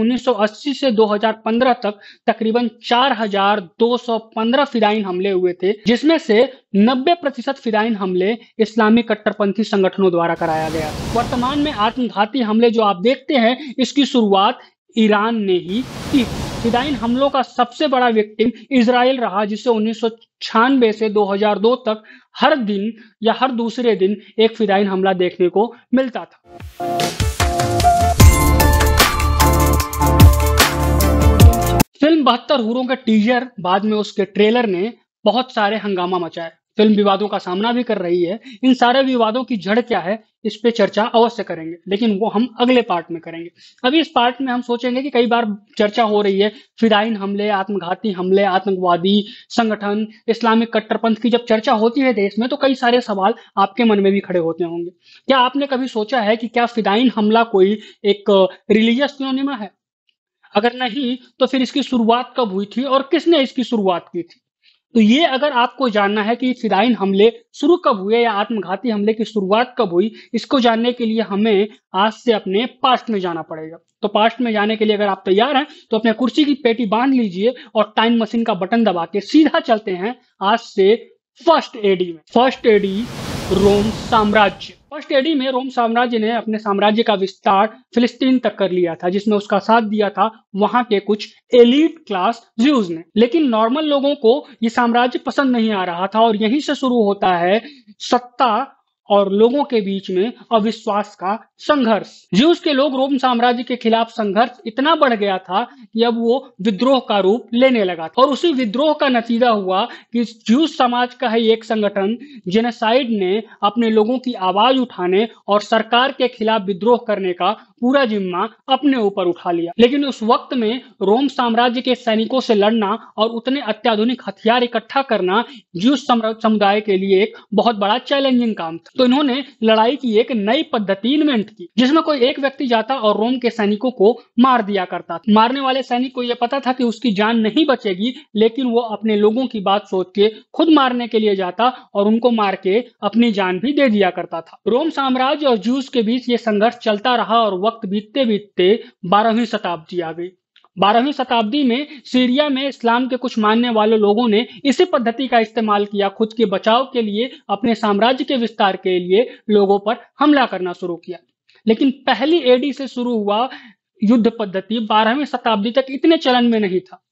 1980 से 2015 तक तकरीबन 4,215 फिदाइन हमले हुए थे जिसमें से 90 प्रतिशत फिदाइन हमले इस्लामी कट्टरपंथी संगठनों द्वारा कराया गया वर्तमान में आत्मघाती हमले जो आप देखते हैं इसकी शुरुआत ईरान ने ही की फिदाइन हमलों का सबसे बड़ा विक्टिम इसराइल रहा जिसे उन्नीस से 2002 तक हर दिन या हर दूसरे दिन एक फिदाइन हमला देखने को मिलता था बहत्तर हूरों के टीजर बाद में उसके ट्रेलर ने बहुत सारे हंगामा मचाए फिल्म विवादों का सामना भी कर रही है इन सारे विवादों की जड़ क्या है इस पे चर्चा अवश्य करेंगे लेकिन वो हम अगले पार्ट में करेंगे अभी इस पार्ट में हम सोचेंगे कि कई बार चर्चा हो रही है फिदाइन हमले आत्मघाती हमले आतंकवादी संगठन इस्लामिक कट्टरपंथ की जब चर्चा होती है देश में तो कई सारे सवाल आपके मन में भी खड़े होते होंगे क्या आपने कभी सोचा है कि क्या फिदाइन हमला कोई एक रिलीजियस फिनोनिमा है अगर नहीं तो फिर इसकी शुरुआत कब हुई थी और किसने इसकी शुरुआत की थी तो ये अगर आपको जानना है कि फिदाइन हमले शुरू कब हुए या आत्मघाती हमले की शुरुआत कब हुई इसको जानने के लिए हमें आज से अपने पास्ट में जाना पड़ेगा तो पास्ट में जाने के लिए अगर आप तैयार हैं तो अपने कुर्सी की पेटी बांध लीजिए और टाइम मशीन का बटन दबा के सीधा चलते हैं आज से फर्स्ट एडी में फर्स्ट एडी रोम साम्राज्य फर्स्ट एडी में रोम साम्राज्य ने अपने साम्राज्य का विस्तार फिलिस्तीन तक कर लिया था जिसमें उसका साथ दिया था वहां के कुछ एलिट क्लास ज्यूज ने लेकिन नॉर्मल लोगों को ये साम्राज्य पसंद नहीं आ रहा था और यहीं से शुरू होता है सत्ता और लोगों के बीच में अविश्वास का संघर्ष ज्यूस के लोग रोम साम्राज्य के खिलाफ संघर्ष इतना बढ़ गया था कि अब वो विद्रोह का रूप लेने लगा था और उसी विद्रोह का नतीजा हुआ कि ज्यूस समाज का ही एक संगठन जेनेसाइड ने अपने लोगों की आवाज उठाने और सरकार के खिलाफ विद्रोह करने का पूरा जिम्मा अपने ऊपर उठा लिया लेकिन उस वक्त में रोम साम्राज्य के सैनिकों से लड़ना और उतने अत्याधुनिक हथियार इकट्ठा करना ज्यूस समुदाय के लिए एक बहुत बड़ा चैलेंजिंग काम था तो इन्होंने लड़ाई की एक नई पद्धति इन्वेंट की जिसमें कोई एक व्यक्ति जाता और रोम के सैनिकों को मार दिया करता मारने वाले सैनिक को यह पता था कि उसकी जान नहीं बचेगी लेकिन वो अपने लोगों की बात सोच के खुद मारने के लिए जाता और उनको मार के अपनी जान भी दे दिया करता था रोम साम्राज्य और जूस के बीच ये संघर्ष चलता रहा और वक्त बीतते बीतते बारहवीं शताब्दी आ गई बारहवीं शताब्दी में सीरिया में इस्लाम के कुछ मानने वाले लोगों ने इसी पद्धति का इस्तेमाल किया खुद के बचाव के लिए अपने साम्राज्य के विस्तार के लिए लोगों पर हमला करना शुरू किया लेकिन पहली एडी से शुरू हुआ युद्ध पद्धति बारहवीं शताब्दी तक इतने चलन में नहीं था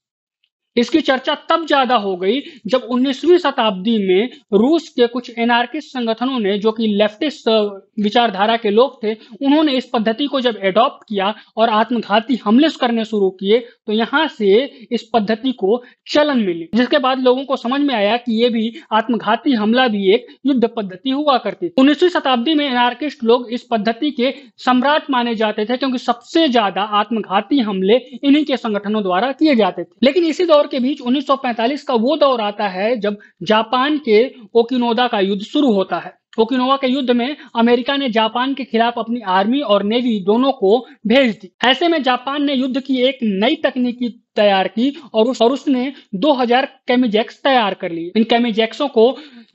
इसकी चर्चा तब ज्यादा हो गई जब 19वीं शताब्दी में रूस के कुछ एनार्किस्ट संगठनों ने जो कि लेफ्टिस्ट विचारधारा के लोग थे उन्होंने इस पद्धति को जब एडॉप्ट किया और आत्मघाती हमले करने शुरू किए तो यहाँ से इस पद्धति को चलन मिली जिसके बाद लोगों को समझ में आया कि ये भी आत्मघाती हमला भी एक युद्ध पद्धति हुआ करती थी उन्नीसवीं शताब्दी में एनार्किस्ट लोग इस पद्धति के सम्राट माने जाते थे क्योंकि सबसे ज्यादा आत्मघाती हमले इन्हीं के संगठनों द्वारा किए जाते थे लेकिन इसी दौर के बीच 1945 का वो दौर आता है जब जापान के ओकिनोदा का युद्ध शुरू होता है ओकिनोवा के युद्ध में अमेरिका ने जापान के खिलाफ अपनी आर्मी और नेवी दोनों को भेज दी ऐसे में जापान ने युद्ध की एक नई तकनीकी तैयार की और, उस, और उसने 2000 केमीजैक्स तैयार कर लिए इन केमीजैक्सों को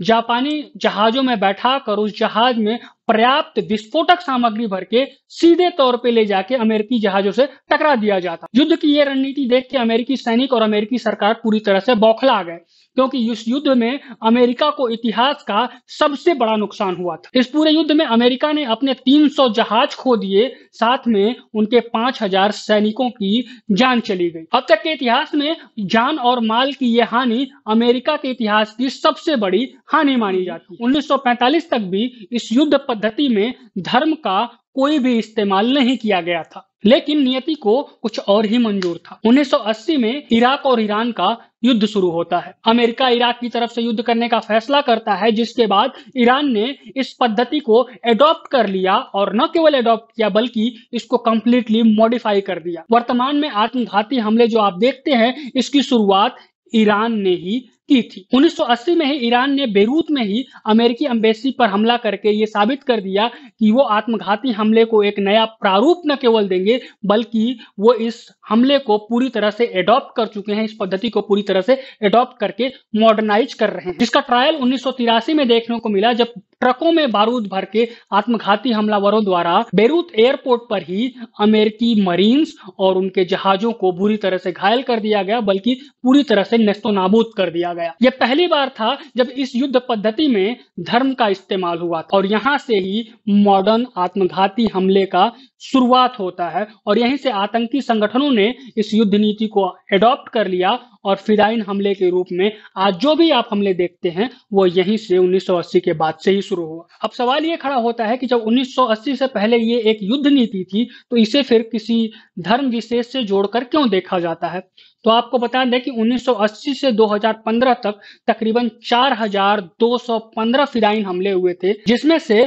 जापानी जहाजों में बैठा कर उस जहाज में पर्याप्त विस्फोटक सामग्री भर के सीधे तौर पे ले जाके अमेरिकी जहाजों से टकरा दिया जाता युद्ध की ये रणनीति देख के अमेरिकी सैनिक और अमेरिकी सरकार पूरी तरह से बौखला गए क्योंकि इस युद्ध में अमेरिका को इतिहास का सबसे बड़ा नुकसान हुआ था इस पूरे युद्ध में अमेरिका ने अपने 300 जहाज खो दिए साथ में उनके 5000 सैनिकों की जान चली गई अब तक के इतिहास में जान और माल की यह हानि अमेरिका के इतिहास की सबसे बड़ी हानि मानी जाती उन्नीस तक भी इस युद्ध पद्धति में धर्म का कोई भी इस्तेमाल नहीं किया गया था लेकिन नियति को कुछ और ही मंजूर था 1980 में इराक और ईरान का युद्ध शुरू होता है अमेरिका इराक की तरफ से युद्ध करने का फैसला करता है जिसके बाद ईरान ने इस पद्धति को एडॉप्ट कर लिया और न केवल एडॉप्ट किया बल्कि इसको कंप्लीटली मॉडिफाई कर दिया वर्तमान में आत्मघाती हमले जो आप देखते हैं इसकी शुरुआत ईरान ने ही की थी 1980 में ही ईरान ने बेरूत में ही अमेरिकी एम्बेसी पर हमला करके ये साबित कर दिया कि वो आत्मघाती हमले को एक नया प्रारूप न केवल देंगे बल्कि वो इस हमले को पूरी तरह से एडॉप्ट कर चुके हैं इस पद्धति को पूरी तरह से एडॉप्ट करके मॉडर्नाइज कर रहे हैं जिसका ट्रायल उन्नीस में देखने को मिला जब ट्रकों में बारूद भर के आत्मघाती हमलावरों द्वारा बेरूत एयरपोर्ट पर ही अमेरिकी मरीन्स और उनके जहाजों को बुरी तरह से घायल कर दिया गया बल्कि पूरी तरह से नस्तो नाबूद कर दिया गया यह पहली बार था जब इस युद्ध पद्धति में धर्म का इस्तेमाल हुआ था और यहाँ से ही मॉडर्न आत्मघाती हमले का शुरुआत होता है और यहीं से आतंकी संगठनों ने इस युद्ध नीति को एडॉप्ट कर लिया और फिदाइन हमले के रूप में आज जो भी आप हमले देखते हैं वो यहीं से 1980 के बाद से ही शुरू हुआ अब सवाल ये खड़ा होता है कि जब 1980 से पहले ये एक युद्ध नीति थी तो इसे फिर किसी धर्म विशेष से जोड़कर क्यों देखा जाता है तो आपको बता दें कि 1980 से 2015 तक तकरीबन 4,215 फिदाइन हमले हुए थे जिसमें से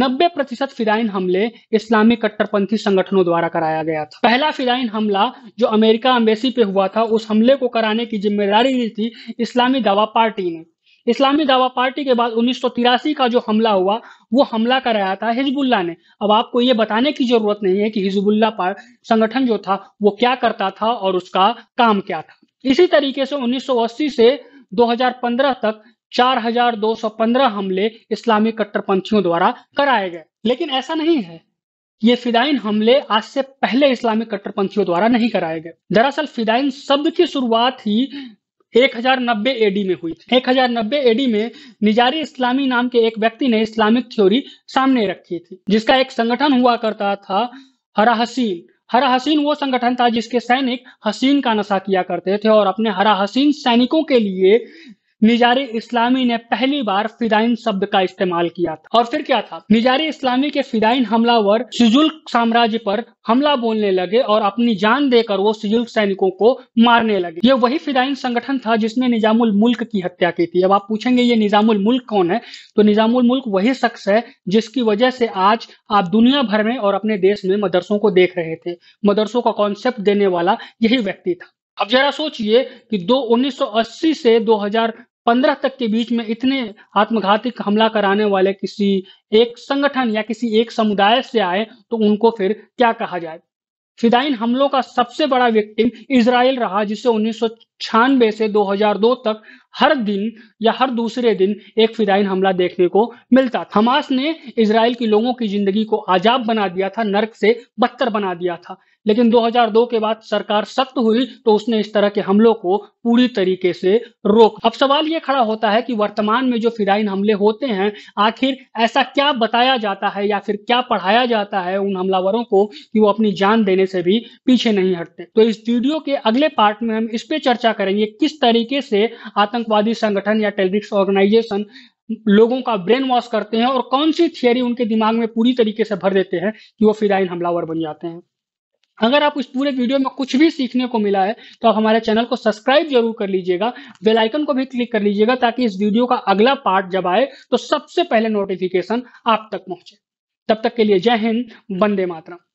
90 प्रतिशत फिदाइन हमले इस्लामी कट्टरपंथी संगठनों द्वारा कराया गया था पहला फिदाइन हमला जो अमेरिका अम्बेसी पे हुआ था उस हमले को कराने की जिम्मेदारी ली थी इस्लामी दवा पार्टी ने इस्लामी दावा पार्टी के बाद उन्नीस का जो हमला हुआ वो हमला कराया था हिजबुल्ला ने अब आपको ये बताने की जरूरत नहीं है कि हिजबुल्ला पर संगठन जो था वो क्या करता था और उसका काम क्या था इसी तरीके से 1980 से 2015 तक 4,215 हमले इस्लामी कट्टरपंथियों द्वारा कराए गए लेकिन ऐसा नहीं है ये फिदाइन हमले आज से पहले इस्लामी कट्टरपंथियों द्वारा नहीं कराए गए दरअसल फिदाइन शब्द की शुरुआत ही एक नब्बे एडी में हुई थी नब्बे एडी में निजारी इस्लामी नाम के एक व्यक्ति ने इस्लामिक थ्योरी सामने रखी थी जिसका एक संगठन हुआ करता था हरा हसीन हरा हसीन वो संगठन था जिसके सैनिक हसीन का नशा किया करते थे और अपने हरा हसीन सैनिकों के लिए निजारे इस्लामी ने पहली बार फिदाइन शब्द का इस्तेमाल किया था और फिर क्या था निजारे इस्लामी के फिदाइन हमलावर सिजुल्क साम्राज्य पर हमला बोलने लगे और अपनी जान देकर वो सिजुल्क सैनिकों को मारने लगे ये वही फिदाइन संगठन था जिसने निजामुल मुल्क की हत्या की थी अब आप पूछेंगे ये निजामुल मुल्क कौन है तो निजामुल मुल्क वही शख्स है जिसकी वजह से आज आप दुनिया भर में और अपने देश में मदरसों को देख रहे थे मदरसों का कॉन्सेप्ट देने वाला यही व्यक्ति था अब जरा सोचिए कि दो 1980 से पंद्रह तक के बीच में इतने आत्मघाती हमला कराने वाले किसी एक संगठन या किसी एक समुदाय से आए तो उनको फिर क्या कहा जाए फिदाइन हमलों का सबसे बड़ा विक्टिम इसराइल रहा जिसे उन्नीस छानबे से 2002 तक हर दिन या हर दूसरे दिन एक फिदाइन हमला देखने को मिलता था हमास ने इसराइल के लोगों की जिंदगी को आजाब बना दिया था नरक से बदतर बना दिया था लेकिन 2002 के बाद सरकार सख्त हुई तो उसने इस तरह के हमलों को पूरी तरीके से रोक अब सवाल ये खड़ा होता है कि वर्तमान में जो फिदाइन हमले होते हैं आखिर ऐसा क्या बताया जाता है या फिर क्या पढ़ाया जाता है उन हमलावरों को कि वो अपनी जान देने से भी पीछे नहीं हटते तो इस वीडियो के अगले पार्ट में हम इस पे चर्चा चर्चा करेंगे किस तरीके से आतंकवादी संगठन या टेररिस्ट ऑर्गेनाइजेशन लोगों का ब्रेन वॉश करते हैं और कौन सी थियोरी उनके दिमाग में पूरी तरीके से भर देते हैं कि वो फिदाइन हमलावर बन जाते हैं अगर आप इस पूरे वीडियो में कुछ भी सीखने को मिला है तो आप हमारे चैनल को सब्सक्राइब जरूर कर लीजिएगा बेल आइकन को भी क्लिक कर लीजिएगा ताकि इस वीडियो का अगला पार्ट जब आए तो सबसे पहले नोटिफिकेशन आप तक पहुंचे तब तक के लिए जय हिंद बंदे मातरम